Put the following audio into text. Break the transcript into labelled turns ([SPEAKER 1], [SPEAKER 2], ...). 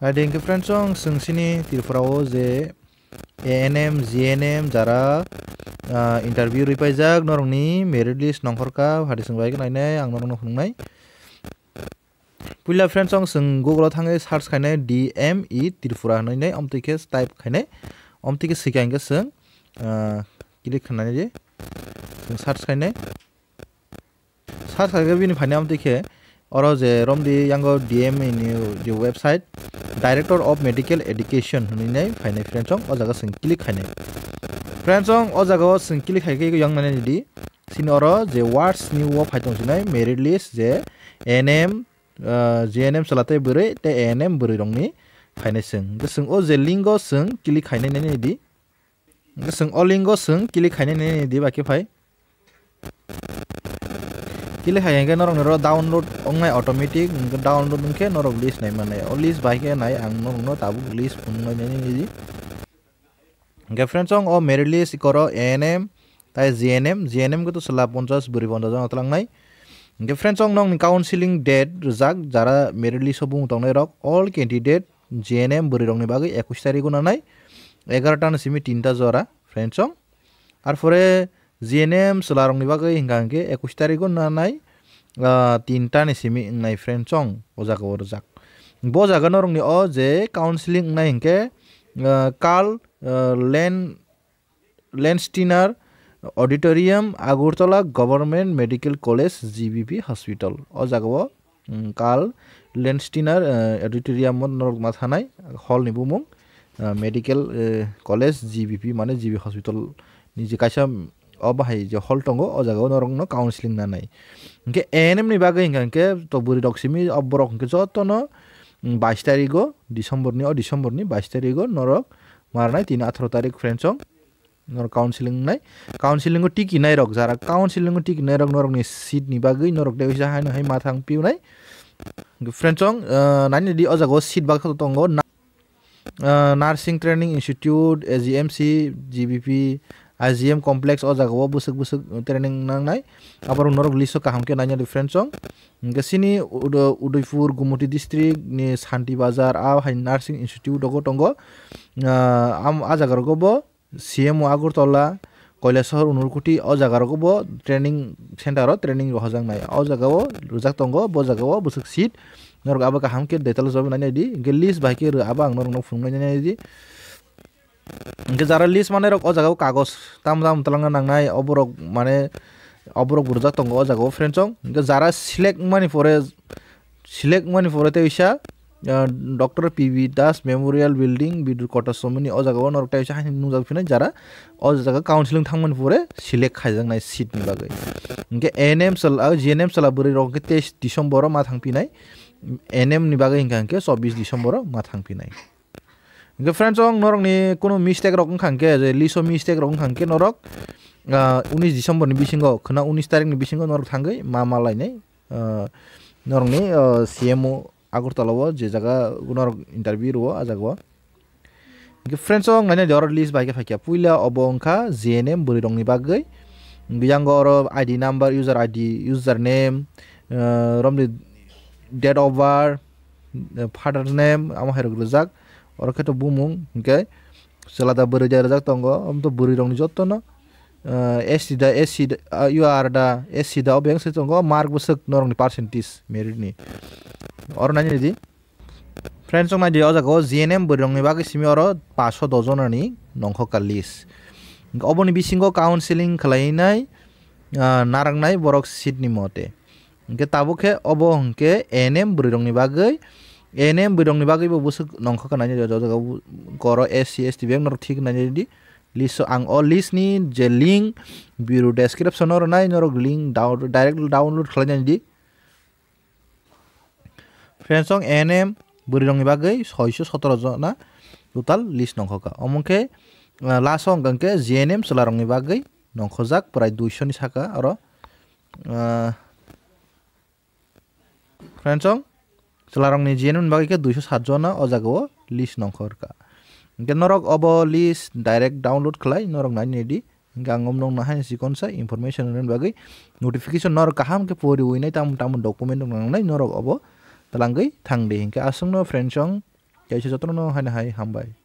[SPEAKER 1] Adengke Fransong sung sini tilfrao je ANM GNM jara interview ripaijak norongni merit list nongkhorka hadi sungbai nainai ang norong hungnai पुला friends आं जों गुगलाव थाङै सार्च खायनाय D M E Tripura होननानै अमथिखे type खायनाय अमथिखे सिगांखौ जों click खालामनानै जों सार्च खायनाय सार्च खालामगोन बेनिफ्रायनो अमथिखे or je rom di yango dm in the website director of medical education hinai phainai friends ong o jaga sing click khainai friends ong o jaga o sing click khai ke yang nani di sin oro je words new o phaitong sinai merit list je nm jnm salate bure te nm bure rong ni khainai sing ge sing o je link o sing click khainai nani di ge sing o link o sing click khainai nani di ba ke phai tile hai enge norong ro download ongai automatic download nke norong list nai mane o list bai ke nai ang norong no tabu list pun nai nai ji ge friends ong o merit list koro anm tai gnm gnm ko to sala 50 buri 50 jon atlang nai ge friends ong nong counseling date jak jara merit list obung tong nai rok all candidate gnm buri rong ni bagai 21 tarikh na nai 11 ta na simi 3 ta jora friends ong ar pore G N M চোলাৰং চোলাৰংনি বাকে হিংগাংকে একৈছ তাৰিখো না নাই তিনিটা নিচিমি নাই friend চং বজাক ৰজাক বজাগান ৰংনি অ জে কাউন্সিলিং নাই হিংকে কাল লেন লেনষ্টিনাৰ auditorium Agartala government medical college G B P hospital অ জাগব কাল লেনষ্টিনাৰ অডিটৰিয়ামত নৰমা থানাই হল নিব মোক medical college G B P মানে জি বি হস্পিটেল নিজে কাইছা অবাহাই যে হল টঙ্গ অজাগ জাগাও নরং ন কাউন্সিলিং না নাই হিংকে এন এম নি বাগে হিংকে তো বুড়ি ডকসিমি অব্বরক হিংকে যত ন বাইশ তারিখ ডিসেম্বর নি অ ডিসেম্বর নি বাইশ তারিখ নরক মার নাই তিন আঠেরো তারিখ ফ্রেন্ড সং নর কাউন্সিলিং নাই কাউন্সিলিং টিকি নাই রক যারা কাউন্সিলিং টিকি নাই রক নরক নি সিট নি বাগে নরক দেখ হাই নাই মাথাং পিউ নাই ফ্রেন্ড সং নাই নি অ জাগাও সিট বাক টঙ্গ nursing training institute A G M C G B P AGM complex ओ जगह बुसुक बुसुक ट्रेनिंग नांनाय आबार उनर लिसो काहाम के नायना डिफरेंट सों गसिनि उदयपुर गुमटी डिस्ट्रिक्ट नि शांति बाजार आ हाय नर्सिं इन्स्टिट्यूट दगो टंगो आम आ जागार गबो सीएम आगुर तल्ला কৈলাশৰ ঊনৈছকোটি অ জাগাৰ ক'ব ট্ৰেইনিং চেণ্টাৰত ট্ৰেইনিং ৰহজাং নাই অ জাগাব ৰোজাক টংগ ব জাগাব বুচুক চিট নৰক আবা কাহামকে দেউতালৈ যাব নাই দি গেলিছ বাইকে আবা আং নৰক ফোন নাই দি hingke jara list mane rok o jaga o kagos tam tam telanga nangnai oborok mane oborok burjak tongo o jaga o friendsong hingke jara select mani pore select mani pore tei uisa doctor P V Das memorial building বিদ্যুৎ কটা সমনি অ জায়গা অনর type হাই নুজাফিনে যারা অ জায়গা counselling থাকমান পরে select খাইজাংনাই সিটনি বাগৈ ইনকে এন এম সালা জি এন এম সালা বুড়ি রঙকে তেইশ ডিসেম্বর মা থাংপিনাই এন এম নি বাগৈ ইনকা ইনকে চব্বিশ ডিসেম্বর মা থাংপিনাই কিন্তু ফ্ৰেণ্ডছ অং নৰক নি কোনো মিষ্টেক ৰক খাংকে যে লিছ মিষ্টেক ৰক খাংকে নৰক ঊনৈছ ডিচেম্বৰ নি বিচিংগ খুনা ঊনৈছ তাৰিখ নি বিচিংগ নৰক থাংগৈ মা মালাইনাই নৰকনি চি এম অ' আগৰতলাব যে জেগা নৰক ইণ্টাৰভিউ ৰ'ব আজাগব ফ্ৰেণ্ডছ অং নাই দৰ লিষ্ট বাইকে ফাইকিয়া পুইলা অব অংখা জি এন এম বুলি ৰংনি বাগৈ বিয়াংগ or I D number user I D user name ৰমনি date of birth father name আমাৰ হেৰি ৰোজাক orang kata bumung, okay? Selada berjaya rezak tonggo, om tu beri dong dijoto no. Uh, eh, es tidak es tidak uh, ah, you are da es obeng yang setongo mark besok norong di parsentis merit ni orang nanya di friends orang nanya ozako ZNM beri dong ni bagi simi orang paso dozon nani, nongko kalis. Obo ni bisingo counseling kelain nai ah, narang nai borok sit ni mote. Nge tabuk ke? obo nge enem beri dong ni bagai एने बैदंनि बागैबो बुसो नंखा खानाय जों जों गर S C S T bank नरथि खानाय जों दि list आं अ लिस्ट नि जे लिंक बिरो डेसक्रिप्शन अर नाय नरक लिंक डाउन डायरेक्ट डाउनलोड खालाय जों दि फ्रेंड्स सं एन एम बुरिरंनि बागै 617 जना टोटल लिस्ट नंखा अमंखे लास्ट अं गंके जे एन एम सोलारंनि बागै नंखजाक प्राय 200 नि साका अर फ्रेंड्स सं চলাৰং নিজিয়েন বাকীকে দুইশ সাতজন অজাগব লিষ্ট নংখৰকা এনেকৈ নৰক অব লিষ্ট ডাইৰেক্ট ডাউনলোড খেলাই নৰক নাই নেদি গাঙম নং নাহে যিকোন চাই ইনফৰমেশ্যন বাকী নটিফিকেশ্যন নৰ কাহামকে পঢ়ি উই নাই তাম তামোন ডকুমেণ্ট নাই নৰক অব তালাংগৈ থাং দে সেনেকৈ ন ফ্ৰেণ্ড চং কেছে যত্ন নহয় নাহাই হামবাই